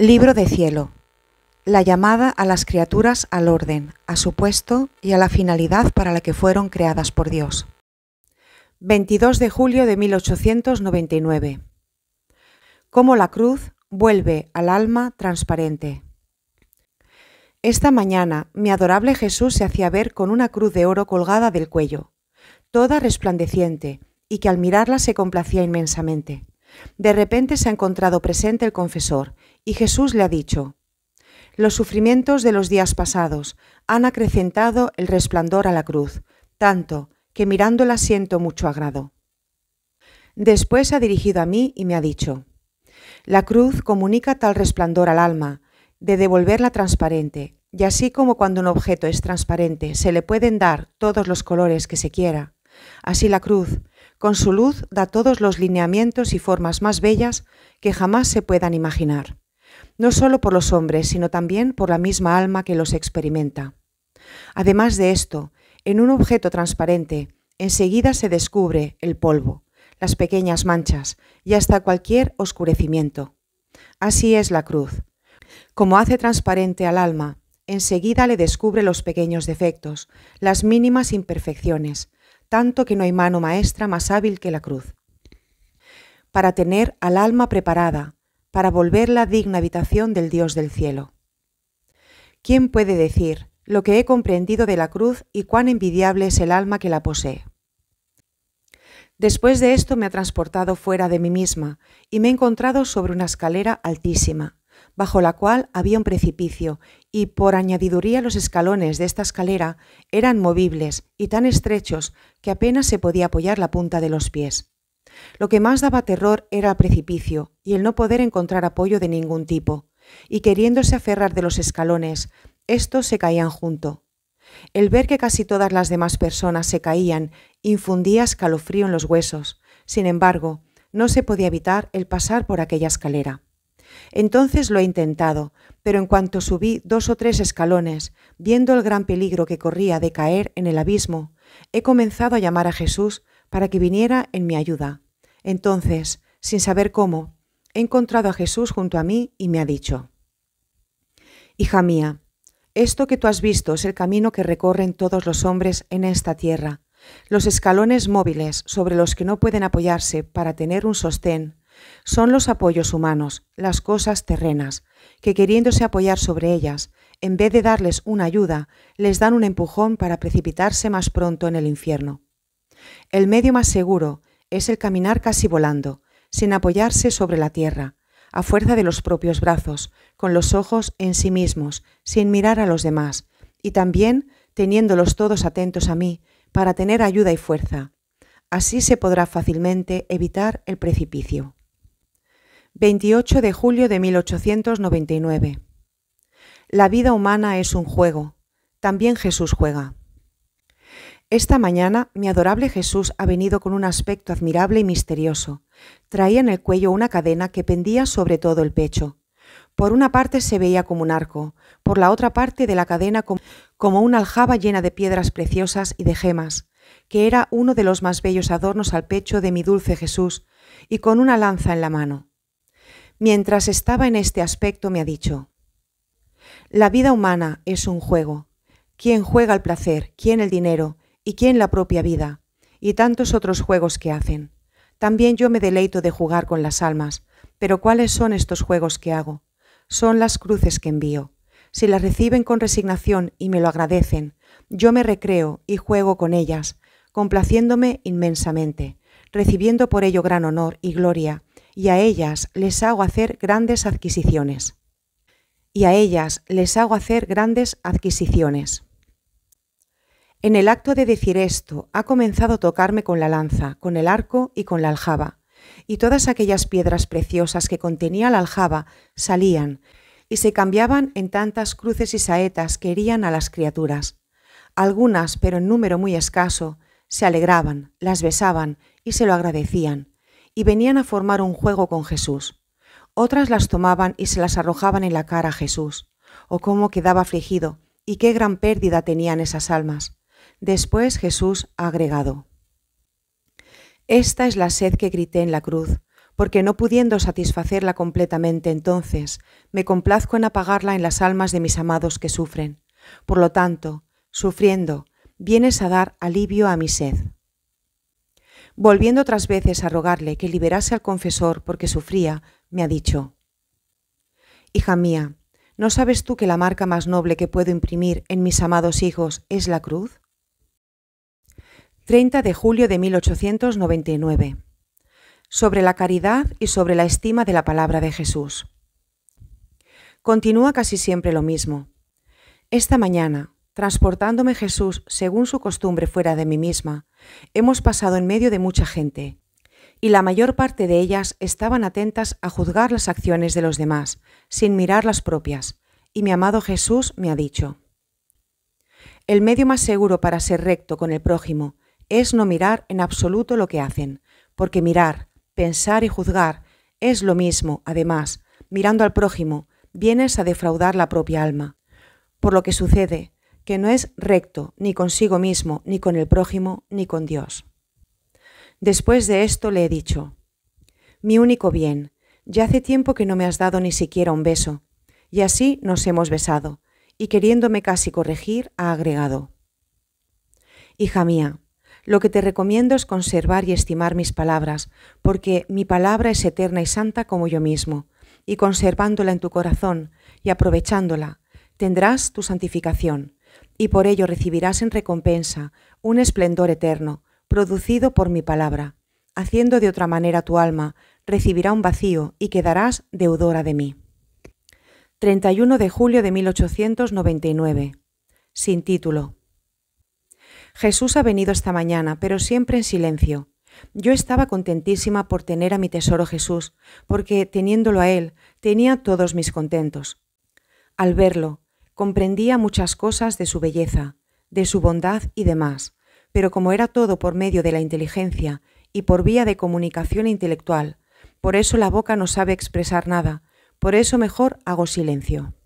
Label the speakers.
Speaker 1: Libro de cielo. La llamada a las criaturas al orden, a su puesto y a la finalidad para la que fueron creadas por Dios. 22 de julio de 1899. Cómo la cruz vuelve al alma transparente. Esta mañana mi adorable Jesús se hacía ver con una cruz de oro colgada del cuello, toda resplandeciente, y que al mirarla se complacía inmensamente. De repente se ha encontrado presente el confesor, y Jesús le ha dicho, Los sufrimientos de los días pasados han acrecentado el resplandor a la cruz, tanto que mirándola siento mucho agrado. Después ha dirigido a mí y me ha dicho, La cruz comunica tal resplandor al alma, de devolverla transparente, y así como cuando un objeto es transparente se le pueden dar todos los colores que se quiera, así la cruz, con su luz, da todos los lineamientos y formas más bellas que jamás se puedan imaginar no solo por los hombres, sino también por la misma alma que los experimenta. Además de esto, en un objeto transparente, enseguida se descubre el polvo, las pequeñas manchas y hasta cualquier oscurecimiento. Así es la cruz. Como hace transparente al alma, enseguida le descubre los pequeños defectos, las mínimas imperfecciones, tanto que no hay mano maestra más hábil que la cruz. Para tener al alma preparada para la digna habitación del Dios del cielo. ¿Quién puede decir lo que he comprendido de la cruz y cuán envidiable es el alma que la posee? Después de esto me ha transportado fuera de mí misma y me he encontrado sobre una escalera altísima, bajo la cual había un precipicio, y por añadiduría los escalones de esta escalera eran movibles y tan estrechos que apenas se podía apoyar la punta de los pies. Lo que más daba terror era el precipicio y el no poder encontrar apoyo de ningún tipo, y queriéndose aferrar de los escalones, estos se caían junto. El ver que casi todas las demás personas se caían infundía escalofrío en los huesos. Sin embargo, no se podía evitar el pasar por aquella escalera. Entonces lo he intentado, pero en cuanto subí dos o tres escalones, viendo el gran peligro que corría de caer en el abismo, he comenzado a llamar a Jesús para que viniera en mi ayuda. Entonces, sin saber cómo, he encontrado a Jesús junto a mí y me ha dicho, Hija mía, esto que tú has visto es el camino que recorren todos los hombres en esta tierra, los escalones móviles sobre los que no pueden apoyarse para tener un sostén. Son los apoyos humanos, las cosas terrenas, que queriéndose apoyar sobre ellas, en vez de darles una ayuda, les dan un empujón para precipitarse más pronto en el infierno. El medio más seguro es el caminar casi volando, sin apoyarse sobre la tierra, a fuerza de los propios brazos, con los ojos en sí mismos, sin mirar a los demás, y también teniéndolos todos atentos a mí, para tener ayuda y fuerza. Así se podrá fácilmente evitar el precipicio. 28 de julio de 1899. La vida humana es un juego. También Jesús juega. Esta mañana mi adorable Jesús ha venido con un aspecto admirable y misterioso. Traía en el cuello una cadena que pendía sobre todo el pecho. Por una parte se veía como un arco, por la otra parte de la cadena como una aljaba llena de piedras preciosas y de gemas, que era uno de los más bellos adornos al pecho de mi dulce Jesús, y con una lanza en la mano. Mientras estaba en este aspecto me ha dicho, La vida humana es un juego. ¿Quién juega al placer? ¿Quién el dinero? y quién la propia vida, y tantos otros juegos que hacen. También yo me deleito de jugar con las almas, pero ¿cuáles son estos juegos que hago? Son las cruces que envío. Si las reciben con resignación y me lo agradecen, yo me recreo y juego con ellas, complaciéndome inmensamente, recibiendo por ello gran honor y gloria, y a ellas les hago hacer grandes adquisiciones. Y a ellas les hago hacer grandes adquisiciones. En el acto de decir esto, ha comenzado a tocarme con la lanza, con el arco y con la aljaba, y todas aquellas piedras preciosas que contenía la aljaba salían y se cambiaban en tantas cruces y saetas que herían a las criaturas. Algunas, pero en número muy escaso, se alegraban, las besaban y se lo agradecían, y venían a formar un juego con Jesús. Otras las tomaban y se las arrojaban en la cara a Jesús. O oh, cómo quedaba afligido, y qué gran pérdida tenían esas almas Después Jesús ha agregado, Esta es la sed que grité en la cruz, porque no pudiendo satisfacerla completamente entonces, me complazco en apagarla en las almas de mis amados que sufren. Por lo tanto, sufriendo, vienes a dar alivio a mi sed. Volviendo otras veces a rogarle que liberase al confesor porque sufría, me ha dicho, Hija mía, ¿no sabes tú que la marca más noble que puedo imprimir en mis amados hijos es la cruz? 30 de julio de 1899, sobre la caridad y sobre la estima de la palabra de Jesús. Continúa casi siempre lo mismo. Esta mañana, transportándome Jesús según su costumbre fuera de mí misma, hemos pasado en medio de mucha gente, y la mayor parte de ellas estaban atentas a juzgar las acciones de los demás, sin mirar las propias, y mi amado Jesús me ha dicho, el medio más seguro para ser recto con el prójimo es no mirar en absoluto lo que hacen, porque mirar, pensar y juzgar es lo mismo, además, mirando al prójimo, vienes a defraudar la propia alma. Por lo que sucede, que no es recto ni consigo mismo, ni con el prójimo, ni con Dios. Después de esto le he dicho, mi único bien, ya hace tiempo que no me has dado ni siquiera un beso, y así nos hemos besado, y queriéndome casi corregir, ha agregado, Hija mía, lo que te recomiendo es conservar y estimar mis palabras, porque mi palabra es eterna y santa como yo mismo, y conservándola en tu corazón y aprovechándola, tendrás tu santificación, y por ello recibirás en recompensa un esplendor eterno, producido por mi palabra. Haciendo de otra manera tu alma, recibirá un vacío y quedarás deudora de mí. 31 de julio de 1899. Sin título. Jesús ha venido esta mañana, pero siempre en silencio. Yo estaba contentísima por tener a mi tesoro Jesús, porque teniéndolo a Él, tenía todos mis contentos. Al verlo, comprendía muchas cosas de su belleza, de su bondad y demás, pero como era todo por medio de la inteligencia y por vía de comunicación intelectual, por eso la boca no sabe expresar nada, por eso mejor hago silencio.